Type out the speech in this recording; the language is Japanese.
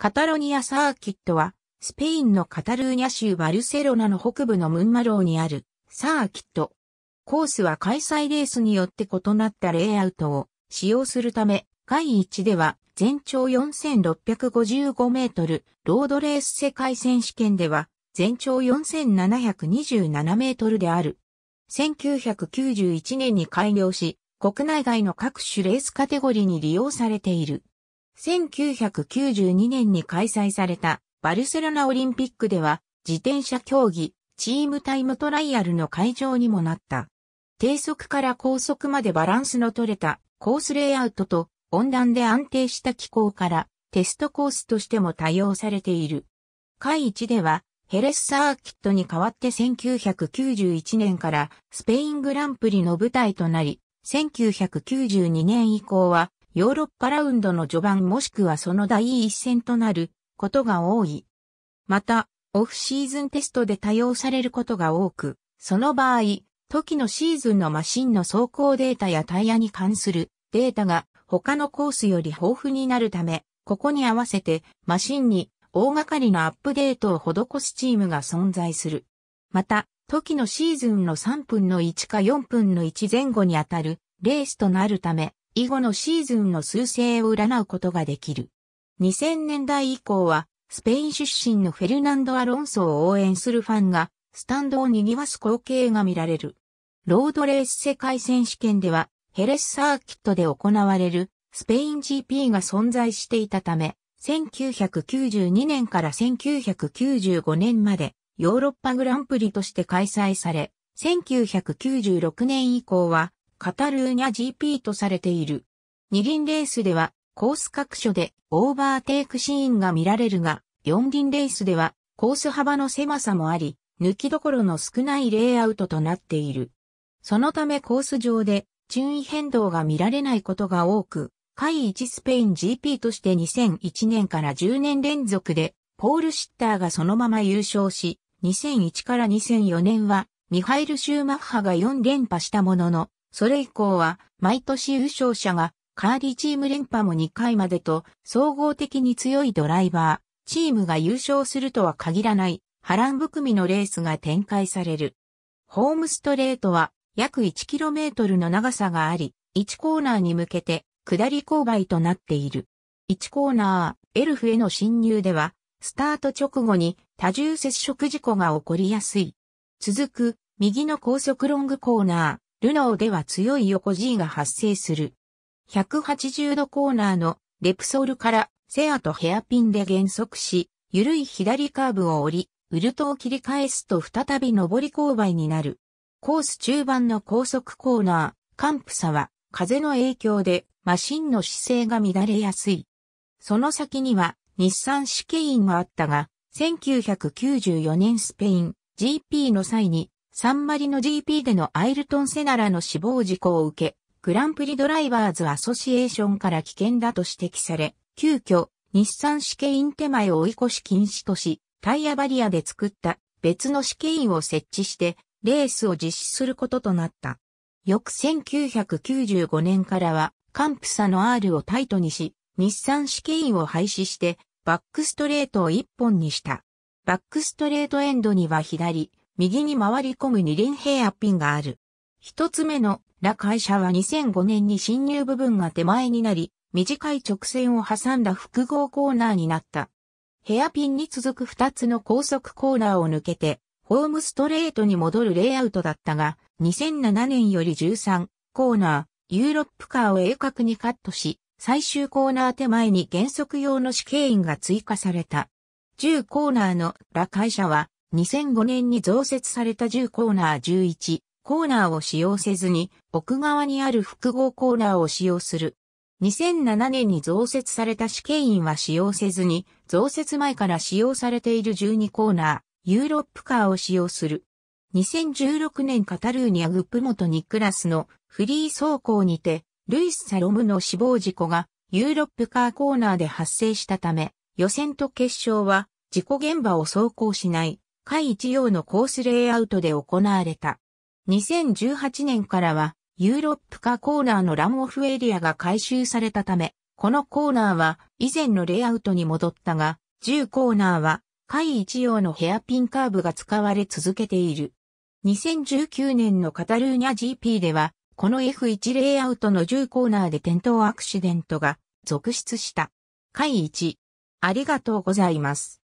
カタロニアサーキットは、スペインのカタルーニャ州バルセロナの北部のムンマローにあるサーキット。コースは開催レースによって異なったレイアウトを使用するため、第1では全長4655メートル、ロードレース世界選手権では全長4727メートルである。1991年に開業し、国内外の各種レースカテゴリーに利用されている。1992年に開催されたバルセロナオリンピックでは自転車競技チームタイムトライアルの会場にもなった。低速から高速までバランスの取れたコースレイアウトと温暖で安定した気候からテストコースとしても多用されている。会1ではヘレスサーキットに代わって1991年からスペイングランプリの舞台となり、1992年以降はヨーロッパラウンドの序盤もしくはその第一戦となることが多い。また、オフシーズンテストで多用されることが多く、その場合、時のシーズンのマシンの走行データやタイヤに関するデータが他のコースより豊富になるため、ここに合わせてマシンに大掛かりのアップデートを施すチームが存在する。また、時のシーズンの3分の1か4分の1前後にあたるレースとなるため、以後のシーズンの数勢を占うことができる。2000年代以降は、スペイン出身のフェルナンド・アロンソを応援するファンが、スタンドを賑わす光景が見られる。ロードレース世界選手権では、ヘレスサーキットで行われる、スペイン GP が存在していたため、1992年から1995年まで、ヨーロッパグランプリとして開催され、1996年以降は、カタルーニャ GP とされている。二輪レースではコース各所でオーバーテイクシーンが見られるが、四輪レースではコース幅の狭さもあり、抜きどころの少ないレイアウトとなっている。そのためコース上で順位変動が見られないことが多く、位1スペイン GP として2001年から10年連続で、ポール・シッターがそのまま優勝し、2001から2004年は、ミハイル・シューマッハが4連覇したものの、それ以降は、毎年優勝者が、カーリーチーム連覇も2回までと、総合的に強いドライバー、チームが優勝するとは限らない、波乱含みのレースが展開される。ホームストレートは、約 1km の長さがあり、1コーナーに向けて、下り勾配となっている。1コーナー、エルフへの侵入では、スタート直後に多重接触事故が起こりやすい。続く、右の高速ロングコーナー、ルノーでは強い横 G が発生する。180度コーナーのレプソールからセアとヘアピンで減速し、緩い左カーブを降り、ウルトを切り返すと再び上り勾配になる。コース中盤の高速コーナー、カンプサは風の影響でマシンの姿勢が乱れやすい。その先には日産試験員があったが、1994年スペイン GP の際にサンマリの GP でのアイルトン・セナラの死亡事故を受け、グランプリドライバーズアソシエーションから危険だと指摘され、急遽、日産試験員手前を追い越し禁止とし、タイヤバリアで作った別の試験員を設置して、レースを実施することとなった。翌1995年からは、カンプサの R をタイトにし、日産試験員を廃止して、バックストレートを一本にした。バックストレートエンドには左、右に回り込む二輪ヘアピンがある。一つ目のラ会社は2005年に侵入部分が手前になり、短い直線を挟んだ複合コーナーになった。ヘアピンに続く二つの高速コーナーを抜けて、ホームストレートに戻るレイアウトだったが、2007年より13コーナー、ユーロップカーを鋭角にカットし、最終コーナー手前に減速用の試験員が追加された。10コーナーのラ会社は2005年に増設された10コーナー11コーナーを使用せずに奥側にある複合コーナーを使用する。2007年に増設された試験員は使用せずに増設前から使用されている12コーナーユーロップカーを使用する。2016年カタルーニャグップ元ニクラスのフリー走行にてルイス・サロムの死亡事故がユーロップカーコーナーで発生したため予選と決勝は事故現場を走行しない。会一様のコースレイアウトで行われた。2018年からは、ユーロップ化コーナーのランオフエリアが改修されたため、このコーナーは以前のレイアウトに戻ったが、10コーナーは、会一様のヘアピンカーブが使われ続けている。2019年のカタルーニャ GP では、この F1 レイアウトの10コーナーで転倒アクシデントが続出した。会一、ありがとうございます。